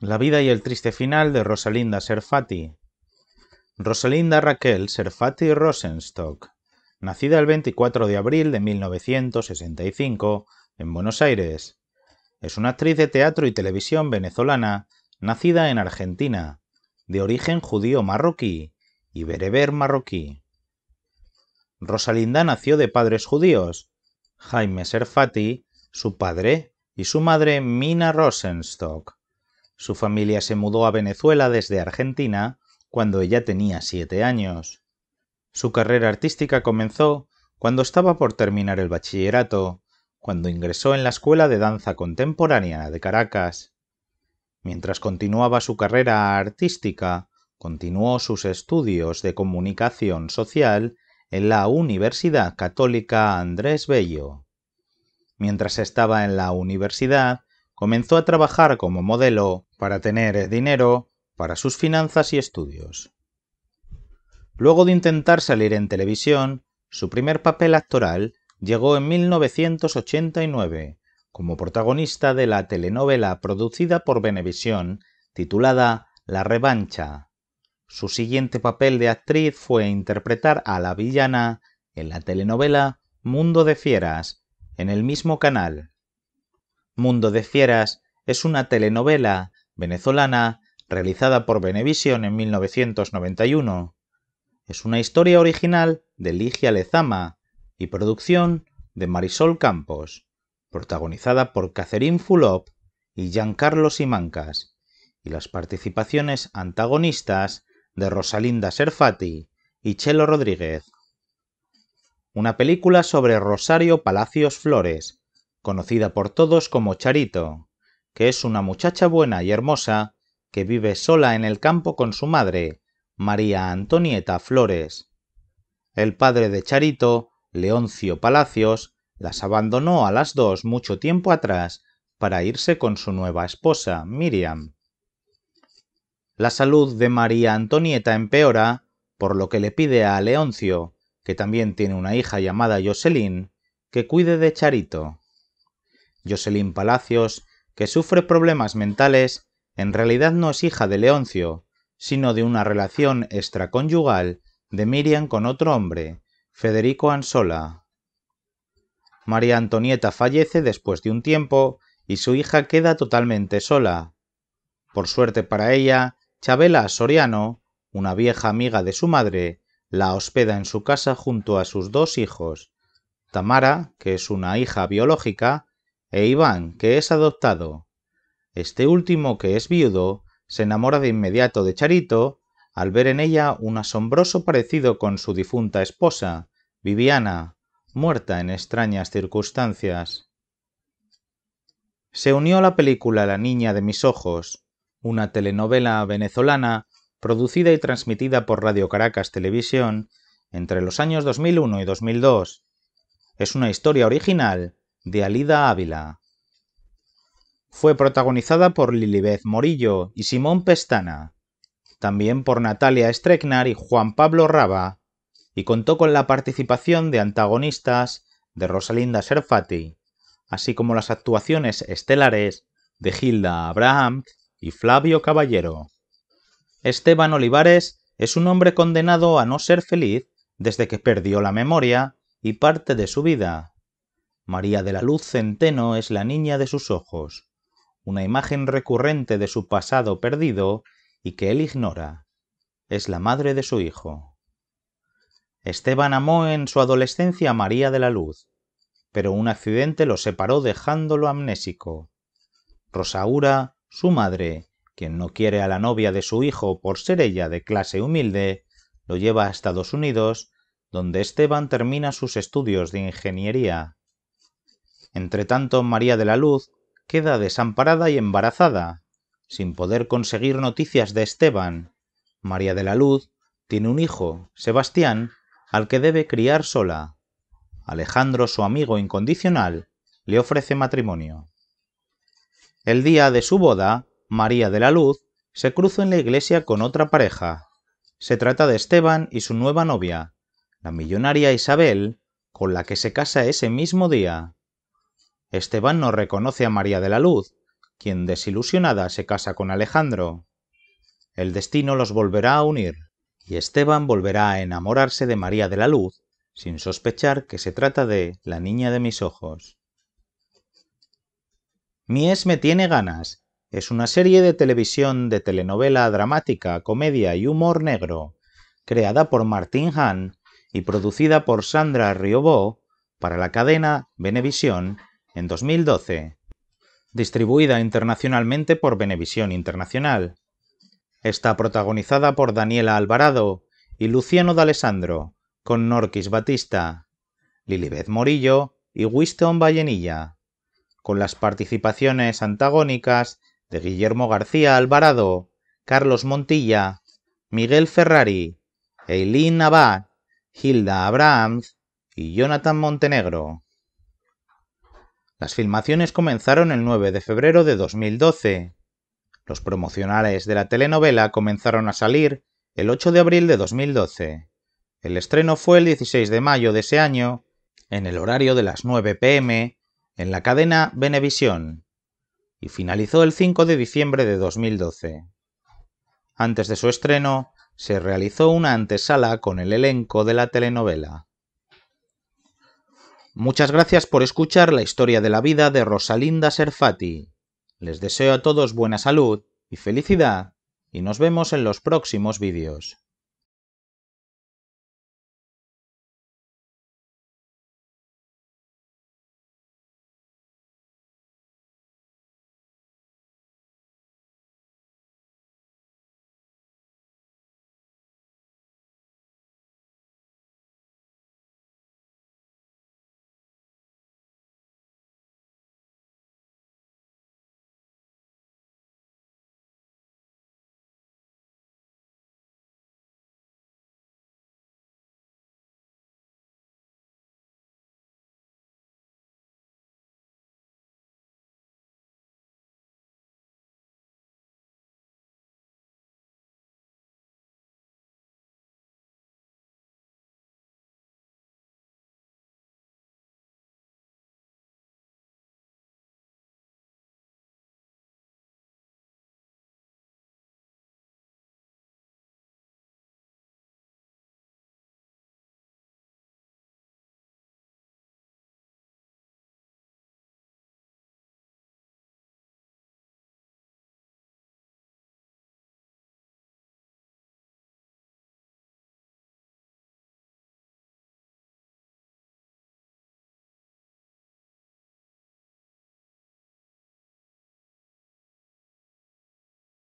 La vida y el triste final de Rosalinda Serfati. Rosalinda Raquel Serfati Rosenstock, nacida el 24 de abril de 1965 en Buenos Aires, es una actriz de teatro y televisión venezolana, nacida en Argentina, de origen judío marroquí y bereber marroquí. Rosalinda nació de padres judíos, Jaime Serfati, su padre, y su madre Mina Rosenstock su familia se mudó a Venezuela desde Argentina cuando ella tenía siete años. Su carrera artística comenzó cuando estaba por terminar el bachillerato, cuando ingresó en la Escuela de Danza Contemporánea de Caracas. Mientras continuaba su carrera artística, continuó sus estudios de comunicación social en la Universidad Católica Andrés Bello. Mientras estaba en la universidad, comenzó a trabajar como modelo para tener dinero para sus finanzas y estudios. Luego de intentar salir en televisión, su primer papel actoral llegó en 1989 como protagonista de la telenovela producida por Venevisión titulada La Revancha. Su siguiente papel de actriz fue interpretar a la villana en la telenovela Mundo de Fieras, en el mismo canal. Mundo de Fieras es una telenovela venezolana realizada por Venevisión en 1991. Es una historia original de Ligia Lezama y producción de Marisol Campos, protagonizada por Catherine Fulop y Giancarlo Simancas, y las participaciones antagonistas de Rosalinda Serfati y Chelo Rodríguez. Una película sobre Rosario Palacios Flores, conocida por todos como Charito, que es una muchacha buena y hermosa que vive sola en el campo con su madre, María Antonieta Flores. El padre de Charito, Leoncio Palacios, las abandonó a las dos mucho tiempo atrás para irse con su nueva esposa, Miriam. La salud de María Antonieta empeora, por lo que le pide a Leoncio, que también tiene una hija llamada Jocelyn, que cuide de Charito. Jocelyn Palacios que sufre problemas mentales, en realidad no es hija de Leoncio, sino de una relación extraconyugal de Miriam con otro hombre, Federico Ansola. María Antonieta fallece después de un tiempo y su hija queda totalmente sola. Por suerte para ella, Chabela Soriano, una vieja amiga de su madre, la hospeda en su casa junto a sus dos hijos, Tamara, que es una hija biológica, e Iván, que es adoptado. Este último, que es viudo, se enamora de inmediato de Charito al ver en ella un asombroso parecido con su difunta esposa, Viviana, muerta en extrañas circunstancias. Se unió a la película La Niña de mis Ojos, una telenovela venezolana producida y transmitida por Radio Caracas Televisión entre los años 2001 y 2002. Es una historia original de Alida Ávila. Fue protagonizada por Lilibeth Morillo y Simón Pestana, también por Natalia Strecknar y Juan Pablo Raba, y contó con la participación de antagonistas de Rosalinda Serfati, así como las actuaciones estelares de Hilda Abraham y Flavio Caballero. Esteban Olivares es un hombre condenado a no ser feliz desde que perdió la memoria y parte de su vida, María de la Luz Centeno es la niña de sus ojos, una imagen recurrente de su pasado perdido y que él ignora. Es la madre de su hijo. Esteban amó en su adolescencia a María de la Luz, pero un accidente lo separó dejándolo amnésico. Rosaura, su madre, quien no quiere a la novia de su hijo por ser ella de clase humilde, lo lleva a Estados Unidos, donde Esteban termina sus estudios de ingeniería entre tanto, María de la Luz queda desamparada y embarazada, sin poder conseguir noticias de Esteban. María de la Luz tiene un hijo, Sebastián, al que debe criar sola. Alejandro, su amigo incondicional, le ofrece matrimonio. El día de su boda, María de la Luz se cruza en la iglesia con otra pareja. Se trata de Esteban y su nueva novia, la millonaria Isabel, con la que se casa ese mismo día. Esteban no reconoce a María de la Luz, quien desilusionada se casa con Alejandro. El destino los volverá a unir, y Esteban volverá a enamorarse de María de la Luz, sin sospechar que se trata de la niña de mis ojos. Mies me tiene ganas. Es una serie de televisión de telenovela dramática, comedia y humor negro, creada por Martín Hahn y producida por Sandra Riobó para la cadena Venevisión en 2012, distribuida internacionalmente por Venevisión Internacional. Está protagonizada por Daniela Alvarado y Luciano D'Alessandro, con Norquis Batista, Lilibet Morillo y Winston Vallenilla, con las participaciones antagónicas de Guillermo García Alvarado, Carlos Montilla, Miguel Ferrari, Eileen Abad, Hilda Abrahams y Jonathan Montenegro. Las filmaciones comenzaron el 9 de febrero de 2012. Los promocionales de la telenovela comenzaron a salir el 8 de abril de 2012. El estreno fue el 16 de mayo de ese año, en el horario de las 9 pm, en la cadena Venevisión, y finalizó el 5 de diciembre de 2012. Antes de su estreno, se realizó una antesala con el elenco de la telenovela. Muchas gracias por escuchar la historia de la vida de Rosalinda Serfati. Les deseo a todos buena salud y felicidad y nos vemos en los próximos vídeos.